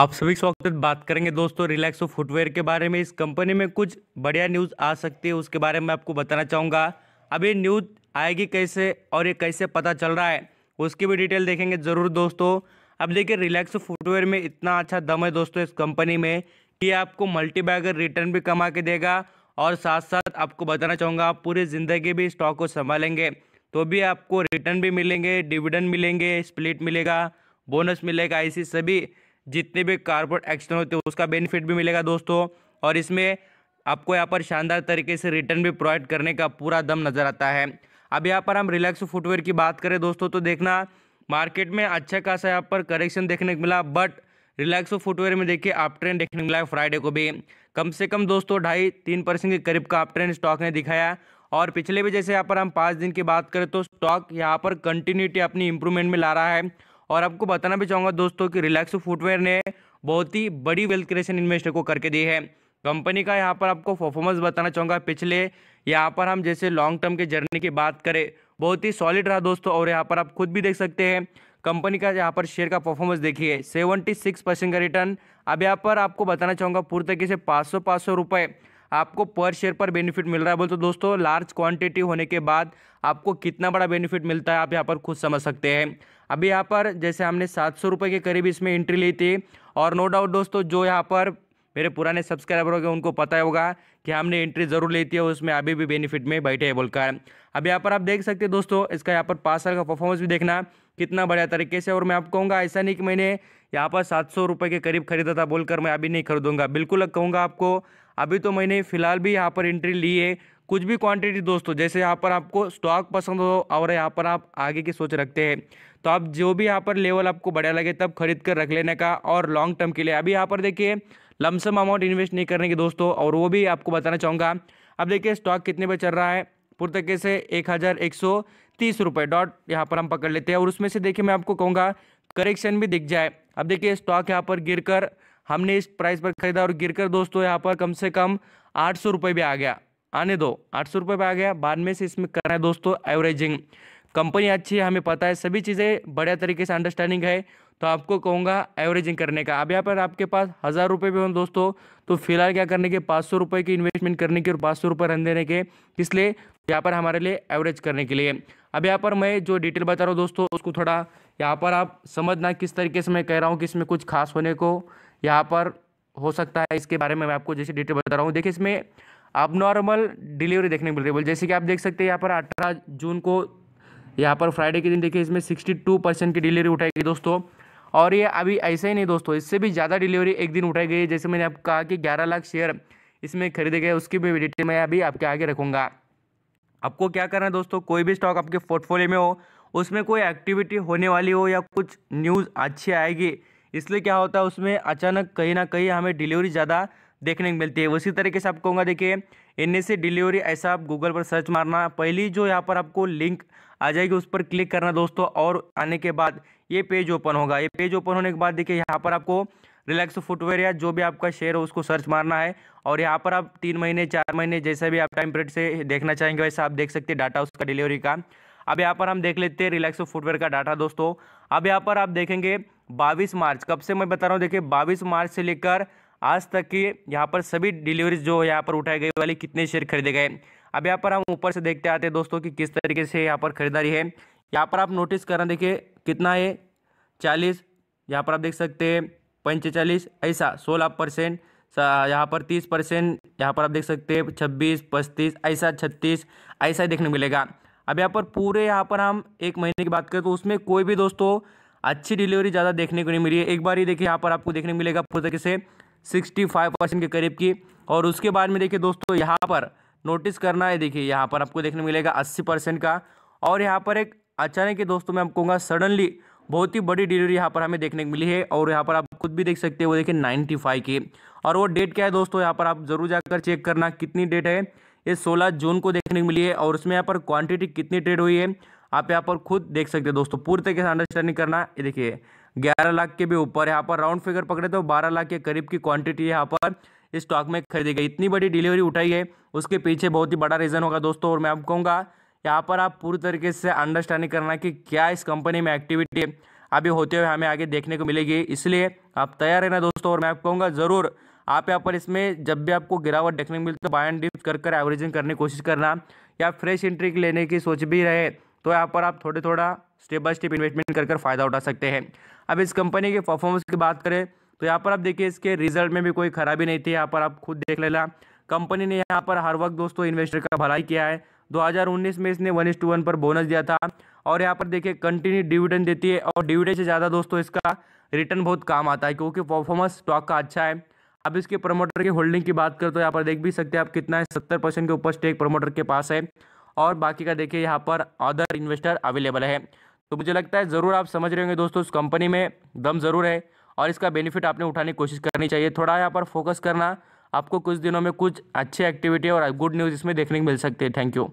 आप सभी स्वागत बात करेंगे दोस्तों रिलैक्सो फुटवेयर के बारे में इस कंपनी में कुछ बढ़िया न्यूज़ आ सकती है उसके बारे में आपको बताना चाहूँगा अब ये न्यूज़ आएगी कैसे और ये कैसे पता चल रहा है उसकी भी डिटेल देखेंगे ज़रूर दोस्तों अब देखिए रिलैक्सो फुटवेयर में इतना अच्छा दम है दोस्तों इस कंपनी में कि आपको मल्टी बैगर रिटर्न भी कमा के देगा और साथ साथ आपको बताना चाहूँगा आप पूरी ज़िंदगी भी स्टॉक को संभालेंगे तो भी आपको रिटर्न भी मिलेंगे डिविडेंड मिलेंगे स्प्लिट मिलेगा बोनस मिलेगा ऐसी सभी जितने भी कारपोरेट एक्शन होते हैं उसका बेनिफिट भी मिलेगा दोस्तों और इसमें आपको यहाँ पर शानदार तरीके से रिटर्न भी प्रोवाइड करने का पूरा दम नज़र आता है अब यहाँ पर हम रिलैक्स फुटवेयर की बात करें दोस्तों तो देखना मार्केट में अच्छा खासा यहाँ पर करेक्शन देखने को मिला बट रिलैक्सो फुटवेयर में देखिए आप ट्रेंड देखने को मिला फ्राइडे को भी कम से कम दोस्तों ढाई तीन परसेंट के करीब का आप ट्रेंड स्टॉक ने दिखाया और पिछले भी जैसे यहाँ पर हम पाँच दिन की बात करें तो स्टॉक यहाँ पर कंटिन्यूटी अपनी इंप्रूवमेंट में ला रहा है और आपको बताना भी चाहूँगा दोस्तों कि रिलैक्सो फुटवेयर ने बहुत ही बड़ी वेल्थ क्रिएशन इन्वेस्टर को करके दी है कंपनी का यहाँ पर आपको परफॉर्मेंस बताना चाहूँगा पिछले यहाँ पर हम जैसे लॉन्ग टर्म के जर्नी की बात करें बहुत ही सॉलिड रहा दोस्तों और यहाँ पर आप खुद भी देख सकते हैं कंपनी का यहाँ पर शेयर का परफॉर्मेंस देखिए 76 परसेंट का रिटर्न अब यहाँ पर आपको बताना चाहूँगा पूरी तरीके से पाँच सौ पाँच सौ रुपये आपको पर शेयर पर बेनिफिट मिल रहा है बोल तो दोस्तों लार्ज क्वांटिटी होने के बाद आपको कितना बड़ा बेनिफिट मिलता है आप यहाँ पर खुद समझ सकते हैं अभी यहाँ पर जैसे हमने सात सौ के करीब इसमें एंट्री ली थी और नो डाउट दोस्तों जो यहाँ पर मेरे पुराने सब्सक्राइबर होंगे उनको पता होगा कि हमने एंट्री ज़रूर लेती है उसमें अभी भी बेनिफिट में बैठे है बोलकर अब यहाँ पर आप देख सकते हैं दोस्तों इसका यहाँ पर साल का परफॉर्मेंस भी देखना कितना बढ़िया तरीके से और मैं आप कहूँगा ऐसा नहीं कि मैंने यहाँ पर सात सौ रुपये के करीब खरीदा था बोलकर मैं अभी नहीं खरीदूँगा बिल्कुल कहूँगा आपको अभी तो मैंने फ़िलहाल भी यहाँ पर एंट्री ली है कुछ भी क्वांटिटी दोस्तों जैसे यहाँ पर आपको स्टॉक पसंद हो और यहाँ पर आप आगे की सोच रखते हैं तो आप जो भी यहाँ पर लेवल आपको बढ़िया लगे तब खरीद कर रख लेने का और लॉन्ग टर्म के लिए अभी यहाँ पर देखिए लमसम अमाउंट इन्वेस्ट नहीं करने की दोस्तों और वो भी आपको बताना चाहूँगा अब देखिए स्टॉक कितने पर चल रहा है पूरे से एक हज़ार एक सौ तीस रुपये डॉट यहाँ पर हम पकड़ लेते हैं और उसमें से देखिए मैं आपको कहूँगा करेक्शन भी दिख जाए अब देखिए स्टॉक यहाँ पर गिर कर हमने इस प्राइस पर खरीदा और गिरकर दोस्तों यहाँ पर कम से कम आठ सौ रुपये भी आ गया आने दो आठ सौ रुपये भी आ गया बाद में से इसमें करना है दोस्तों एवरेजिंग कंपनी अच्छी है हमें पता है सभी चीज़ें बढ़िया तरीके से अंडरस्टैंडिंग है तो आपको कहूँगा एवरेजिंग करने का अब यहाँ पर आपके पास हज़ार रुपये भी हों दोस्तों तो फिलहाल क्या करने के पाँच सौ रुपये की इन्वेस्टमेंट करने के और पाँच सौ रुपये रन देने के इसलिए यहाँ पर हमारे लिए एवरेज करने के लिए अब यहाँ पर मैं जो डिटेल बता रहा हूँ दोस्तों उसको थोड़ा यहाँ पर आप समझना किस तरीके से मैं कह रहा हूँ कि इसमें कुछ खास होने को यहाँ पर हो सकता है इसके बारे में मैं आपको जैसे डिटेल बता रहा हूँ देखिए इसमें नॉर्मल डिलीवरी देखने को मिल रही है जैसे कि आप देख सकते हैं यहाँ पर अठारह जून को यहाँ पर फ्राइडे के दिन देखिए इसमें सिक्सटी टू परसेंट की डिलीवरी उठाई गई दोस्तों और ये अभी ऐसा ही नहीं दोस्तों इससे भी ज़्यादा डिलीवरी एक दिन उठाई गई है जैसे मैंने आपको कहा कि ग्यारह लाख शेयर इसमें खरीदे गए उसकी भी डिटेल मैं अभी आपके आगे रखूँगा आपको क्या करना है दोस्तों कोई भी स्टॉक आपके पोर्टफोलियो में हो उसमें कोई एक्टिविटी होने वाली हो या कुछ न्यूज़ अच्छी आएगी इसलिए क्या होता है उसमें अचानक कहीं ना कहीं हमें डिलीवरी ज़्यादा देखने को मिलती है उसी तरीके से आप कहूँगा देखिए इन एस डिलीवरी ऐसा आप गूगल पर सर्च मारना पहली जो यहाँ पर आपको लिंक आ जाएगी उस पर क्लिक करना दोस्तों और आने के बाद ये पेज ओपन होगा ये पेज ओपन होने के बाद देखिए यहाँ पर आपको रिलैक्स फुटवेयर या जो भी आपका शेयर हो उसको सर्च मारना है और यहाँ पर आप तीन महीने चार महीने जैसे भी आप टाइम पीरियड से देखना चाहेंगे वैसे आप देख सकते हैं डाटा उसका डिलीवरी का अब यहाँ पर हम देख लेते हैं रिलैक्सो फुटवेयर का डाटा दोस्तों अब यहाँ पर आप देखेंगे बाईस मार्च कब से मैं बता रहा हूँ देखिए बाईस मार्च से लेकर आज तक की यहाँ पर सभी डिलीवरीज जो यहाँ पर उठाई गई वाली कितने शेयर खरीदे गए अब यहाँ पर हम ऊपर से देखते आते हैं दोस्तों कि किस तरीके से यहाँ पर खरीदारी है यहाँ पर आप नोटिस हैं देखिए कितना है चालीस यहाँ पर आप देख सकते हैं पंचेचालीस ऐसा सोलह परसेंट यहाँ पर तीस परसेंट यहाँ पर आप देख सकते हैं छब्बीस पस्तीस ऐसा छत्तीस ऐसा ही देखने को मिलेगा अब यहाँ पर पूरे यहाँ पर हम एक महीने की बात करें तो उसमें कोई भी दोस्तों अच्छी डिलीवरी ज़्यादा देखने को नहीं मिली है एक बार ही देखिए यहाँ पर आपको देखने को मिलेगा पूरे तरीके से सिक्सटी फाइव परसेंट के करीब की और उसके बाद में देखिए दोस्तों यहाँ पर नोटिस करना है देखिए यहाँ पर आपको देखने मिलेगा अस्सी परसेंट का और यहाँ पर एक अचानक ही दोस्तों मैं आपको कहूँगा सडनली बहुत ही बड़ी डिलीवरी यहाँ पर हमें देखने को मिली है और यहाँ पर आप खुद भी देख सकते हो देखिए नाइन्टी फाइव के और वो डेट क्या है दोस्तों यहाँ पर आप जरूर जाकर चेक करना कितनी डेट है ये सोलह जून को देखने को मिली है और उसमें यहाँ पर क्वांटिटी कितनी ट्रेड हुई है आप यहाँ पर खुद देख सकते हो दोस्तों पूरी तरीके से अंडरस्टैंडिंग करना ये देखिए ग्यारह लाख के भी ऊपर यहाँ पर राउंड फिगर पकड़े तो बारह लाख के करीब की क्वांटिटी यहाँ पर स्टॉक में खरीदी गई इतनी बड़ी डिलीवरी उठाई है उसके पीछे बहुत ही बड़ा रीज़न होगा दोस्तों और मैं आप कहूँगा यहाँ पर आप पूरी तरीके से अंडरस्टैंडिंग करना कि क्या इस कंपनी में एक्टिविटी है अभी होते हुए हमें आगे देखने को मिलेगी इसलिए आप तैयार रहना दोस्तों और मैं आपको कहूँगा ज़रूर आप यहाँ पर इसमें जब भी आपको गिरावट देखने को मिलती तो बाय एंड डिप कर कर एवरेजिंग करने की कोशिश करना या फ्रेश एंट्री लेने की सोच भी रहे तो यहाँ पर आप थोड़े थोड़ा स्टेप बाय स्टेप इन्वेस्टमेंट कर कर फ़ायदा उठा सकते हैं अब इस कंपनी के परफॉर्मेंस की बात करें तो यहाँ पर आप देखिए इसके रिजल्ट में भी कोई खराबी नहीं थी यहाँ पर आप खुद देख लेना कंपनी ने यहाँ पर हर वक्त दोस्तों इन्वेस्टर का भलाई किया है 2019 में इसने वन टू वन पर बोनस दिया था और यहाँ पर देखिए कंटिन्यू डिविडेंड देती है और डिविडेंड से ज़्यादा दोस्तों इसका रिटर्न बहुत काम आता है क्योंकि परफॉर्मेंस स्टॉक का अच्छा है अब इसके प्रमोटर की होल्डिंग की बात करें तो यहाँ पर देख भी सकते हैं आप कितना है सत्तर परसेंट के ऊपर स्टेक प्रमोटर के पास है और बाकी का देखिए यहाँ पर अदर इन्वेस्टर अवेलेबल है तो मुझे लगता है ज़रूर आप समझ रहे होंगे दोस्तों उस कंपनी में दम ज़रूर है और इसका बेनिफिट आपने उठाने की कोशिश करनी चाहिए थोड़ा यहाँ पर फोकस करना आपको कुछ दिनों में कुछ अच्छी एक्टिविटी और गुड न्यूज़ इसमें देखने को मिल सकती है थैंक यू